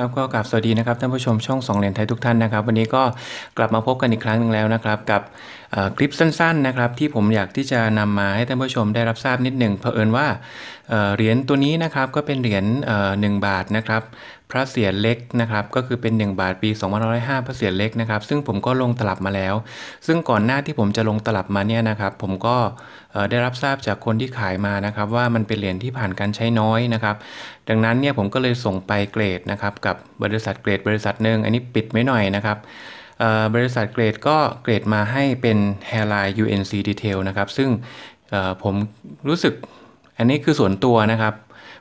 ครับก็กลับสวัสดีนะครับท่านผู้ชมช่องสองเหรียญไทยทุกท่านนะครับ วันนี้ก็กลับมาพบกันอีกครั้งหนึ่งแล้วนะครับ กับคลิปสั้นๆนะครับ ที่ผมอยากที่จะนำมาให้ท่านผู้ชมได้รับทราบนิดหนึ่งเผอิญว่าเหรียญตัวนี้นะครับก็เป็นเหรียญหนึ่งบาทนะครับพระเสียรเล็กนะครับก็คือเป็น 1 บาทปี2505 พระเสียรเล็กนะครับ ซึ่งผมก็ลงตลับมาแล้ว ซึ่งก่อนหน้าที่ผมจะลงตลับมาเนี่ยนะครับ ผมก็ได้รับทราบจากคนที่ขายมานะครับ ว่ามันเป็นเหรียญที่ผ่านการใช้น้อยนะครับ ดังนั้นเนี่ยผมก็เลยส่งไปเกรดนะครับ กับบริษัทเกรด บริษัทหนึ่งอันนี้ปิดไม่หน่อยนะครับบริษัทเกรดก็เกรดมาให้เป็น Hairline UNC Detail นะครับซึ่งผมรู้สึกอันนี้คือส่วนตัวนะครับ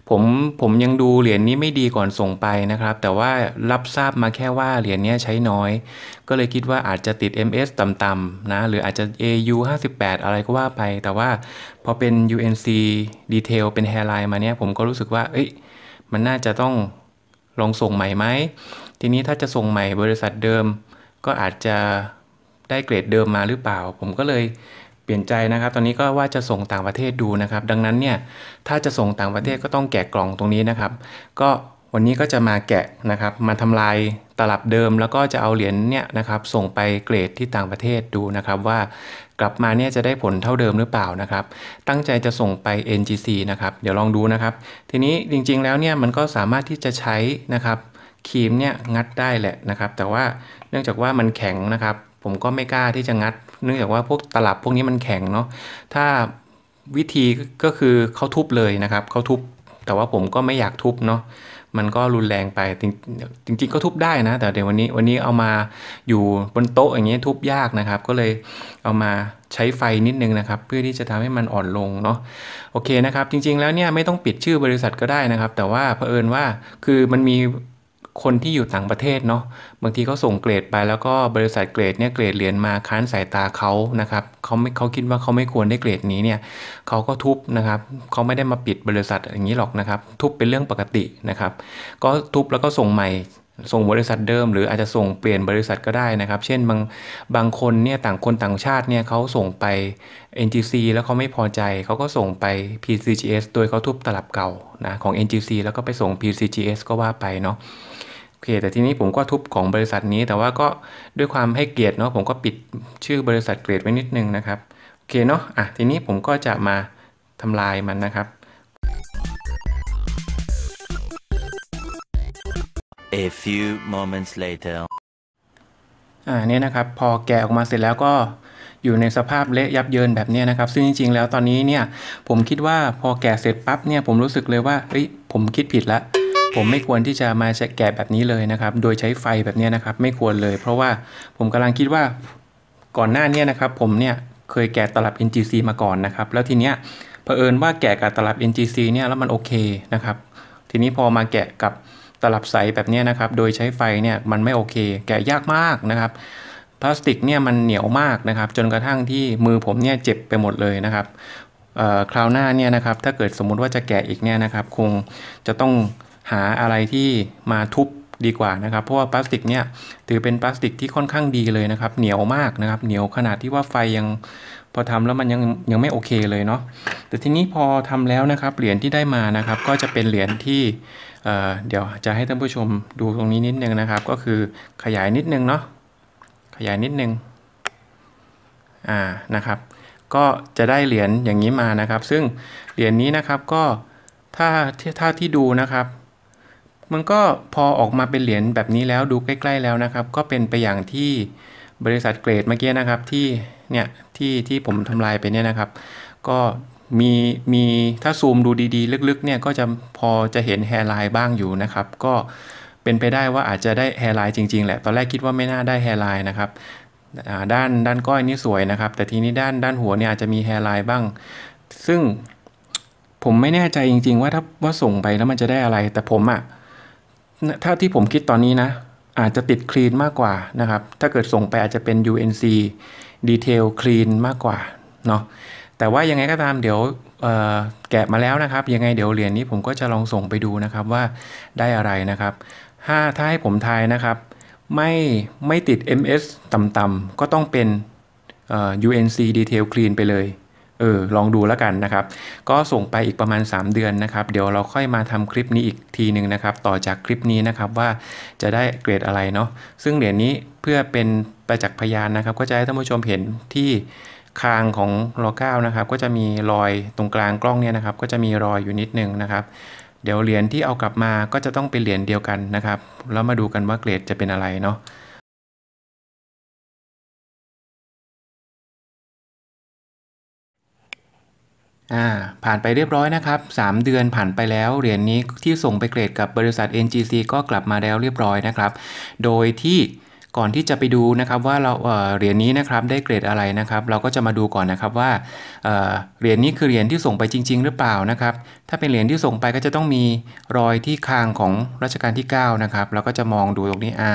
ผม ผมยังดูเหรียญนี้ไม่ดีก่อนส่งไปนะครับ แต่ว่ารับทราบมาแค่ว่าเหรียญนี้ใช้น้อย ก็เลยคิดว่าอาจจะติด MS ต่ำๆนะ หรืออาจจะ AU 58 อะไรก็ว่าไป แต่ว่า พอเป็น UNC Detail เป็น Hairline มาเนี้ยผมก็รู้สึกว่า เอ้ยมันน่าจะต้องลองส่งใหม่ไหมทีนี้ถ้าจะส่งใหม่บริษัทเดิม ก็อาจจะได้เกรดเดิมมาหรือเปล่า ผมก็เลยเปลี่ยนใจนะครับ ตอนนี้ก็ว่าจะส่งต่างประเทศดูนะครับ ดังนั้นเนี่ย ถ้าจะส่งต่างประเทศก็ต้องแกะกล่องตรงนี้นะครับ ก็วันนี้ก็จะมาแกะนะครับ มาทำลายตลับเดิมแล้วก็จะเอาเหรียญเนี่ยนะครับ ส่งไปเกรดที่ต่างประเทศดูนะครับ ว่ากลับมาเนี่ยจะได้ผลเท่าเดิมหรือเปล่านะครับ ตั้งใจจะส่งไป NGC นะครับ เดี๋ยวลองดูนะครับ ทีนี้จริงๆ แล้วเนี่ยมันก็สามารถที่จะใช้นะครับครีมเนี่ยงัดได้แหละนะครับ แต่ว่าเนื่องจากว่ามันแข็งนะครับผมก็ไม่กล้าที่จะงัดเนื่องจากว่าพวกตลับพวกนี้มันแข็งเนาะ ถ้าวิธีก็คือเขาทุบเลยนะครับเขาทุบแต่ว่าผมก็ไม่อยากทุบเนาะ มันก็รุนแรงไปจริงจริงก็ทุบได้นะ แต่เดี๋ยววันนี้วันนี้เอามาอยู่บนโต๊ะอย่างเงี้ยทุบยากนะครับ ก็เลยเอามาใช้ไฟนิดนึงนะครับ เพื่อที่จะทำให้มันอ่อนลงเนาะโอเคนะครับ จริง ๆ แล้วเนี่ยไม่ต้องปิดชื่อบริษัทก็ได้นะครับ แต่ว่าเผอิญว่าคือมันมีคนที่อยู่ต่างประเทศเนาะบางทีเขาส่งเกรดไปแล้วก็บริษัทเกรดเนี่ยเกรดเหรียญมาค้านสายตาเขานะครับเขาไม่เขาคิดว่าเขาไม่ควรได้เกรดนี้เนี่ยเขาก็ทุบนะครับเขาไม่ได้มาปิดบริษัทอย่างนี้หรอกนะครับทุบเป็นเรื่องปกตินะครับ ก็ทุบแล้วก็ส่งใหม่ส่งบริษัทเดิมหรืออาจจะส่งเปลี่ยนบริษัทก็ได้นะครับ เช่น บางบางคนเนี่ยต่างคนต่างชาติเนี่ยเขาส่งไป NGC แล้วเขาไม่พอใจเขาก็ส่งไป PCGS โดยเขาทุบตลับเก่านะของ NGC แล้วก็ไปส่ง PCGS ก็ว่าไปเนาะโอเคแต่ทีนี้ผมก็ทุบของบริษัทนี้ แต่ว่าก็ด้วยความให้เกียรติเนาะผมก็ปิดชื่อบริษัทเกรดไว้นิดนึงนะครับโอเคเนาะอ่ะทีนี้ผมก็จะมาทำลายมันนะครับ A few moments later อ่าเนี่ยนะครับ พอแกะออกมาเสร็จแล้วก็อยู่ในสภาพเละยับเยินแบบนี้นะครับ ซึ่งจริงๆ แล้วตอนนี้เนี่ย ผมคิดว่าพอแกะเสร็จปั๊บเนี่ย ผมรู้สึกเลยว่าเฮ้ยผมคิดผิดละผมไม่ควรที่จะมาแกะแบบนี้เลยนะครับ โดยใช้ไฟแบบนี้นะครับ ไม่ควรเลย เพราะว่าผมกำลังคิดว่าก่อนหน้านี้นะครับ ผมเนี่ยเคยแกะตลับ NGC มาก่อนนะครับ แล้วทีเนี้ยเผอิญว่าแกะกับตลับ NGC เนี่ยแล้วมันโอเคนะครับ ทีนี้พอมาแกะกับตลับใสแบบนี้นะครับ โดยใช้ไฟเนี่ยมันไม่โอเค แกะยากมากนะครับ พลาสติกเนี่ยมันเหนียวมากนะครับ จนกระทั่งที่มือผมเนี่ยเจ็บไปหมดเลยนะครับคราวหน้าเนี่ยนะครับ ถ้าเกิดสมมุติว่าจะแกะอีกเนี่ยนะครับ คงจะต้องหาอะไรที่มาทุบดีกว่านะครับ เพราะว่าพลาสติกเนี่ย ถือเป็นพลาสติกที่ค่อนข้างดีเลยนะครับ เหนียวมากนะครับ เหนียวขนาดที่ว่าไฟยังพอทำแล้วมันยังยังไม่โอเคเลยเนาะ แต่ทีนี้พอทำแล้วนะครับ เหรียญที่ได้มานะครับ ก็จะเป็นเหรียญที่เดี๋ยวจะให้ท่านผู้ชมดูตรงนี้นิดนึงนะครับก็คือขยายนิดนึงเนาะขยายนิดนึงอ่านะครับก็จะได้เหรียญอย่างนี้มานะครับซึ่งเหรียญนนี้นะครับก็ถ้าท่าที่ดูนะครับ มันก็พอออกมาเป็นเหรียญแบบนี้แล้วดูใกล้ๆแล้วนะครับก็เป็นไปอย่างที่บริษัทเกรดเมื่อกี้นะครับที่เนี่ยที่ที่ผมทำลายไปเนี่ยนะครับก็มีมีถ้าซูมดูดีๆลึกๆเนี่ยก็จะพอจะเห็นแฮร์ไลน์บ้างอยู่นะครับ ก็เป็นไปได้ว่าอาจจะได้แฮร์ไลน์จริง ๆแหละตอนแรกคิดว่าไม่น่าได้แฮร์ไลน์นะครับด้านด้านก้อยนี่สวยนะครับ แต่ทีนี้ด้านด้านหัวเนี่ยอาจจะมีแฮร์ไลน์บ้าง ซึ่งผมไม่แน่ใจจริงๆ ว่าถ้าว่าส่งไปแล้วมันจะได้อะไร แต่ผมอะ่ะถ้าที่ผมคิดตอนนี้นะ อาจจะติดคลีนมากกว่านะครับ ถ้าเกิดส่งไปอาจจะเป็น UNC Detail Clean มากกว่าเนาะแต่ว่ายังไงก็ตามเดี๋ยวแกะมาแล้วนะครับ ยังไงเดี๋ยวเหรียญนี้ผมก็จะลองส่งไปดูนะครับว่าได้อะไรนะครับถ้าถ้าให้ผมทายนะครับไม่ไม่ติด MS ต่ำๆก็ต้องเป็น UNC Detail Clean ไปเลยเออลองดูแล้วกันนะครับ ก็ส่งไปอีกประมาณ 3 เดือนนะครับ เดี๋ยวเราค่อยมาทำคลิปนี้อีกทีหนึ่งนะครับ ต่อจากคลิปนี้นะครับว่าจะได้เกรดอะไรเนาะซึ่งเหรียญนี้เพื่อเป็นประจักษ์พยานนะครับก็จะให้ท่านผู้ชมเห็นที่คางของลอเก้านะครับก็จะมีรอยตรงกลางกล้องเนี่ยนะครับ ก็จะมีรอยอยู่นิดนึงนะครับ เดี๋ยวเหรียญที่เอากลับมาก็จะต้องเป็นเหรียญเดียวกันนะครับแล้วมาดูกันว่าเกรดจะเป็นอะไรเนาะอ่าผ่านไปเรียบร้อยนะครับ3เดือนผ่านไปแล้วเหรียญนนี้ที่ส่งไปเกรดกับบริษัท NGC ก็กลับมาแล้วเรียบร้อยนะครับ โดยที่ก่อนที่จะไปดูนะครับว่าเราเหรียญนี้นะครับได้เกรดอะไรนะครับ เราก็จะมาดูก่อนนะครับว่าเหรียญนี้คือเหรียญที่ส่งไปจริง ๆ หรือเปล่านะครับ ถ้าเป็นเหรียญที่ส่งไปก็จะต้องมีรอยที่คางของรัชกาลที่9นะครับเราก็จะมองดูตรงนี้อ่า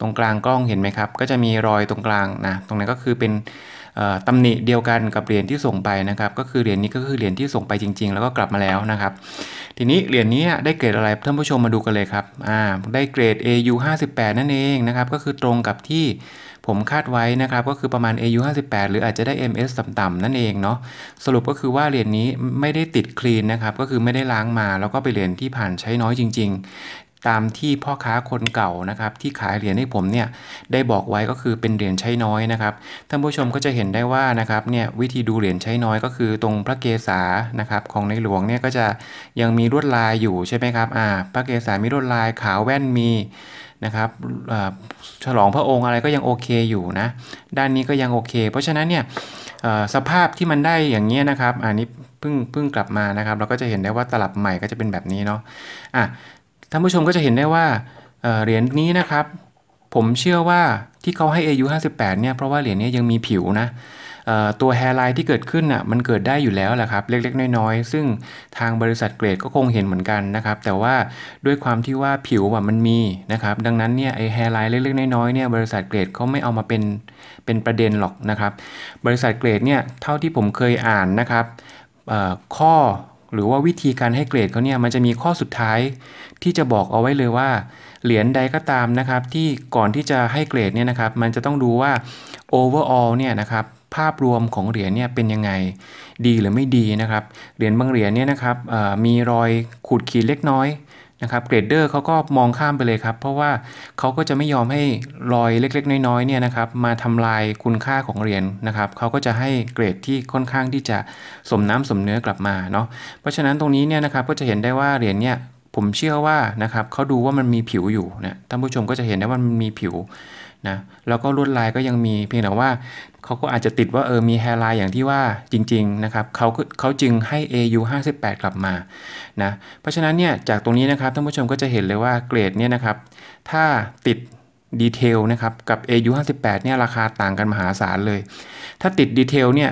ตรงกลางกล้องเห็นไหมครับ ก็จะมีรอยตรงกลางนะตรงนั้นก็คือเป็นตำหนิเดียวกันกับเหรียญที่ส่งไปนะครับก็คือเหรียญนี้ก็คือเหรียญที่ส่งไปจริง ๆ แล้วก็กลับมาแล้วนะครับทีนี้เหรียญนี้ได้เกรดอะไรท่านผู้ชมมาดูกันเลยครับได้เกรด AU 58นั่นเองนะครับก็คือตรงกับที่ผมคาดไว้นะครับก็คือประมาณ AU 58หรืออาจจะได้ MS ต่ำๆนั่นเองเนาะสรุปก็คือว่าเหรียญนี้ไม่ได้ติดคลีนนะครับก็คือไม่ได้ล้างมาแล้วก็ไปเหรียญที่ผ่านใช้น้อยจริงๆตามที่พ่อค้าคนเก่านะครับ ที่ขายเหรียญให้ผมเนี่ยได้บอกไว้ก็คือเป็นเหรียญใช้น้อยนะครับท่านผู้ชมก็จะเห็นได้ว่านะครับเนี่ยวิธีดูเหรียญใช้น้อยก็คือตรงพระเกศานะครับ ของในหลวงเนี่ยก็จะยังมีลวดลายอยู่ใช่ไหมครับอ่าพระเกศามีลวดลายขาวแว่นมีนะครับฉลองพระองค์อะไรก็ยังโอเคอยู่นะ ด้านนี้ก็ยังโอเค เพราะฉะนั้นเนี่ยสภาพที่มันได้อย่างนี้นะครับอันนี้เพิ่งเพิ่งกลับมานะครับเราก็จะเห็นได้ว่าตลับใหม่ก็จะเป็นแบบนี้เนาะอ่ะท่านผู้ชมก็จะเห็นได้ว่าเหรียญนี้นะครับผมเชื่อว่าที่เขาให้ AU 58เนี่ยเพราะว่าเหรียญนี้ยังมีผิวนะตัวแฮร์ไลน์ที่เกิดขึ้นอ่ะมันเกิดได้อยู่แล้วแหละครับเล็กๆ น้อย ๆ ซึ่งทางบริษัทเกรดก็คงเห็นเหมือนกันนะครับแต่ว่าด้วยความที่ว่าผิวอ่ะมันมีนะครับดังนั้นเนี่ยไอแฮร์ไลน์เล็กๆน้อยๆเนี่ยบริษัทเกรดเขาไม่เอามาเป็นเป็นประเด็นหรอกนะครับบริษัทเกรดเนี่ยเท่าที่ผมเคยอ่านนะครับข้อหรือว่าวิธีการให้เกรดเขาเนี่ยมันจะมีข้อสุดท้าย ที่จะบอกเอาไว้เลยว่า เหรียญใดก็ตามนะครับที่ก่อนที่จะให้เกรดเนี่ยนะครับมันจะต้องดูว่า overall เนี่ยนะครับภาพรวมของเหรียญเนี่ยเป็นยังไงดีหรือไม่ดีนะครับเหรียญบางเหรียญเนี่ยนะครับมีรอยขูดขีดเล็กน้อยนะครับเกรดเดอร์เขาก็มองข้ามไปเลยครับ เพราะว่าเขาก็จะไม่ยอมให้รอยเล็ก ๆ น้อยๆเนี่ยนะครับมาทำลายคุณค่าของเหรียญนนะครับเขาก็จะให้เกรดที่ค่อนข้างที่จะสมน้ำสมเนื้อกลับมาเนาะเพราะฉะนั้นตรงนี้เนี่ยนะครับก็จะเห็นได้ว่าเหรียญเนี่ยผมเชื่อว่านะครับเขาดูว่ามันมีผิวอยู่นะท่านผู้ชมก็จะเห็นได้ว่ามันมีผิวนะแล้วก็ลวดลายก็ยังมีเพียงแต่ว่าเขาก็อาจจะติดว่าเออมีแฮร์ไลน์อย่างที่ว่าจริงๆนะครับเขาเขาจึงให้ AU 58กลับมานะเพราะฉะนั้นเนี่ยจากตรงนี้นะครับท่านผู้ชมก็จะเห็นเลยว่าเกรดเนี่ยนะครับ ถ้าติดดีเทลนะครับ กับ AU 58เนี่ยราคาต่างกันมหาศาลเลย ถ้าติดดีเทลเนี่ย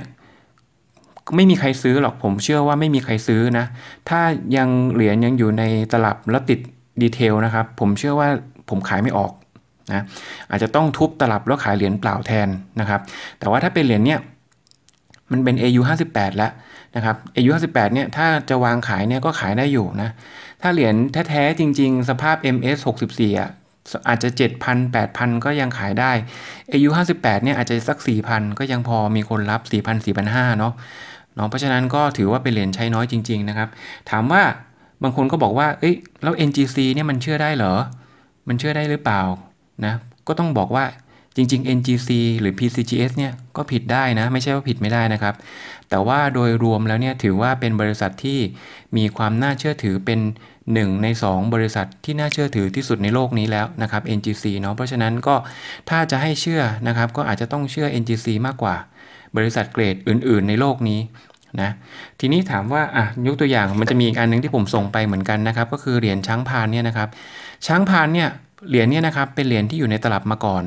ไม่มีใครซื้อหรอก ผมเชื่อว่าไม่มีใครซื้อนะถ้ายังเหรียญยังอยู่ในตลับแล้วติดดีเทลนะครับผมเชื่อว่าผมขายไม่ออกนะอาจจะต้องทุบตลับแล้วขายเหรียญเปล่าแทนนะครับ แต่ว่าถ้าเป็นเหรียญเนี่ยมันเป็น AU 58แล้วนะครับ AU 58เนี่ยถ้าจะวางขายเนี่ยก็ขายได้อยู่นะ ถ้าเหรียญแท้ๆจริงๆ สภาพ MS 64อ่ะอาจจะ7,000 8,000 ก็ยังขายได้ AU 58เนี่ยอาจจะสัก4,000ก็ยังพอมีคนรับ4,000 4,500เนาะเนาะเพราะฉะนั้นก็ถือว่าเป็นเหรียญใช้น้อยจริงๆนะครับ ถามว่าบางคนก็บอกว่า เอ้ยแล้ว NGC เนี่ยมันเชื่อได้เหรอ มันเชื่อได้หรือเปล่านะก็ต้องบอกว่าจริง ๆ NGC หรือ PCGS เนี่ยก็ผิดได้นะ ไม่ใช่ว่าผิดไม่ได้นะครับ แต่ว่าโดยรวมแล้วเนี่ยถือว่าเป็นบริษัทที่มีความน่าเชื่อถือเป็น1ใน2 บริษัทที่น่าเชื่อถือที่สุดในโลกนี้แล้วนะครับ NGC เนาะเพราะฉะนั้นก็ถ้าจะให้เชื่อนะครับ ก็อาจจะต้องเชื่อ NGC มากกว่า บริษัทเกรดอื่น ๆ ในโลกนี้นะทีนี้ถามว่าอ่ะยกตัวอย่างมันจะมีอีกอันนึงที่ผมส่งไปเหมือนกันนะครับก็คือเหรียญช้างพานเนี่ยนะครับ ช้างพานเนี่ยเหรียญนี่นะครับเป็นเหรียญที่อยู่ในตลับมาก่อน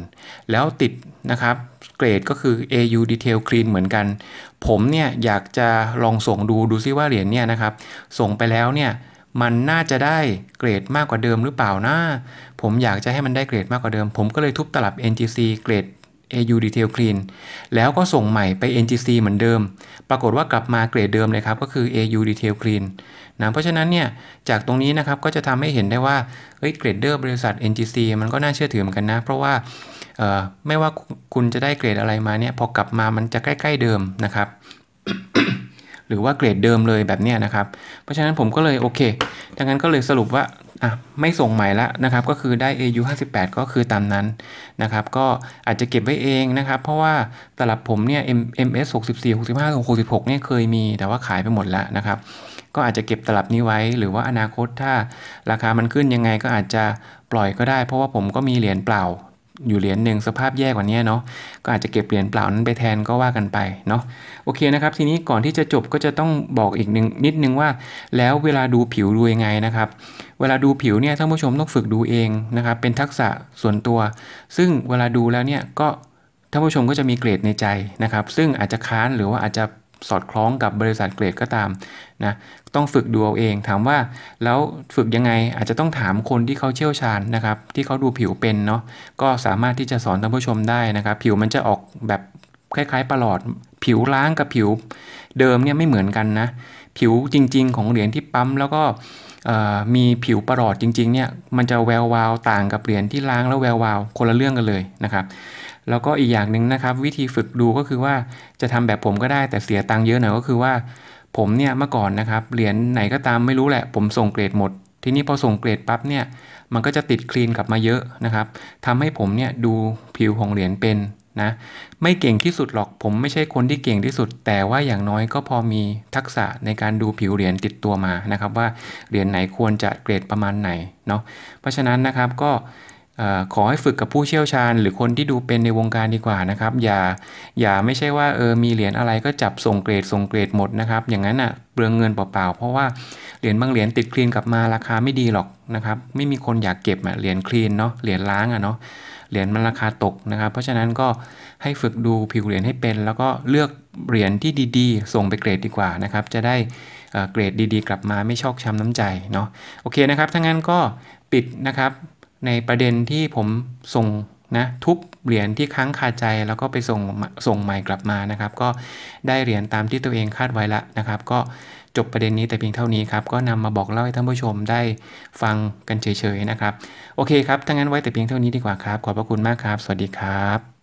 แล้วติดนะครับ เกรดก็คือ AU Detail Clean เหมือนกัน ผม เนี่ย อยากจะลองส่งดูดูซิว่าเหรียญเนี่ยนะครับส่งไปแล้วเนี่ย มันน่าจะได้เกรดมากกว่าเดิมหรือเปล่านะ ผมอยากจะให้มันได้เกรดมากกว่าเดิม ผมก็เลยทุบตลับ NGC เกรด AU d e t a i l Clean แล้วก็ส่งใหม่ไป NGC เหมือนเดิม ปรากฏว่ากลับมาเกรดเดิมเลยครับก็คือ AU d e t a i l Clean นะเพราะฉะนั้นเนี่ยจากตรงนี้นะครับก็จะทำให้เห็นได้ว่าเฮ้ยเกรดเดอร์ บริษัท NGC มันก็น่าเชื่อถือเหมือนกันนะ เพราะว่าไม่ว่าคุณจะได้เกรดอะไรมาเนี่ยพอกลับมามันจะใกล้ๆเดิมนะครับหรือว่าเกรดเดิมเลยแบบนี้นะครับเพราะฉะนั้นผมก็เลยโอเคดังนั้นก็เลยสรุปว่าอ่ะไม่ส่งใหม่ละนะครับก็คือได้ AU 58 ก็คือตามนั้นนะครับก็อาจจะเก็บไว้เองนะครับ เพราะว่าตลับผมเนี่ย MS 64 65 66เนี่ยเคยมี แต่ว่าขายไปหมดแล้วนะครับ ก็อาจจะเก็บตลับนี้ไว้ หรือว่าอนาคตถ้าราคามันขึ้นยังไงก็อาจจะปล่อยก็ได้ เพราะว่าผมก็มีเหรียญเปล่า อยู่เหรียญหนึ่งสภาพแย่กว่านี้เนาะก็อาจจะเก็บเหรียญเปล่านั้นไปแทนก็ว่ากันไปเนาะโอเคนะครับ ทีนี้ก่อนที่จะจบก็จะต้องบอกอีกนิดนึงว่าแล้วเวลาดูผิวดูยังไงนะครับเวลาดูผิวเนี่ยท่านผู้ชมต้องฝึกดูเองนะครับ เป็นทักษะส่วนตัว ซึ่งเวลาดูแล้วเนี่ยก็ท่านผู้ชมก็จะมีเกรดในใจนะครับ ซึ่งอาจจะค้านหรือว่าอาจจะสอดคล้องกับบริษัทเกรดก็ตามนะต้องฝึกดูเอาเอง ถามว่าแล้วฝึกยังไงอาจจะต้องถามคนที่เขาเชี่ยวชาญนะครับ ที่เขาดูผิวเป็นเนาะก็สามารถที่จะสอนท่านผู้ชมได้นะครับ ผิวมันจะออกแบบคล้ายๆประหลอดผิวล้างกับผิวเดิมเนี่ยไม่เหมือนกันนะผิวจริงๆ ของเหรียญที่ปั๊มแล้วก็มีผิวประหลอดจริงๆเนี่ยมันจะแวววาวต่างกับเหรียญที่ล้างแล้วแวววาวคนละเรื่องกันเลยนะครับแล้วก็อีกอย่างหนึ่งนะครับ วิธีฝึกดูก็คือว่าจะทำแบบผมก็ได้แต่เสียตังค์เยอะหน่อยก็คือว่า ผมเนี่ยเมื่อก่อนนะครับเหรียญไหนก็ตามไม่รู้แหละ ผมส่งเกรดหมด ทีนี้พอส่งเกรดปั๊บเนี่ยมันก็จะติดคลีนกลับมาเยอะนะครับทำให้ผมเนี่ยดูผิวของเหรียญเป็นนะไม่เก่งที่สุดหรอกผมไม่ใช่คนที่เก่งที่สุดแต่ว่าอย่างน้อยก็พอมีทักษะในการดูผิวเหรียญติดตัวมานะครับว่า เหรียญไหนควรจะเกรดประมาณไหนเนาะเพราะฉะนั้นนะครับก็ขอให้ฝึกกับผู้เชี่ยวชาญหรือคนที่ดูเป็นในวงการดีกว่านะครับอย่าอย่าไม่ใช่ว่าเออมีเหรียญอะไรก็จับส่งเกรดส่งเกรดหมดนะครับอย่างนั้นอ่ะเปลืองเงินเปล่าๆเพราะว่าเหรียญบางเหรียญติดคลีนกลับมาราคาไม่ดีหรอกนะครับไม่มีคนอยากเก็บอ่ะเหรียญคลีนเนาะเหรียญล้างอ่ะเนาะเหรียญมันราคาตกนะครับ เพราะฉะนั้นก็ให้ฝึกดูผิวเหรียญให้เป็น แล้วก็เลือกเหรียญที่ดีๆ ส่งไปเกรดดีกว่านะครับ จะได้เกรดดีๆกลับมาไม่ชอกช้ำน้ำใจเนาะ โอเคนะครับ ถ้างั้นก็ปิดนะครับ ในประเด็นที่ผมส่งนะทุบเหรียญที่ค้างคาใจ แล้วก็ไปส่งส่งใหม่กลับมานะครับ ก็ได้เหรียญตามที่ตัวเองคาดไว้ละนะครับ ก็จบประเด็นนี้แต่เพียงเท่านี้ครับก็นำมาบอกเล่าให้ท่านผู้ชมได้ฟังกันเฉยๆนะครับ โอเคครับถ้างั้นไว้แต่เพียงเท่านี้ดีกว่าครับ ขอบพระคุณมากครับสวัสดีครับ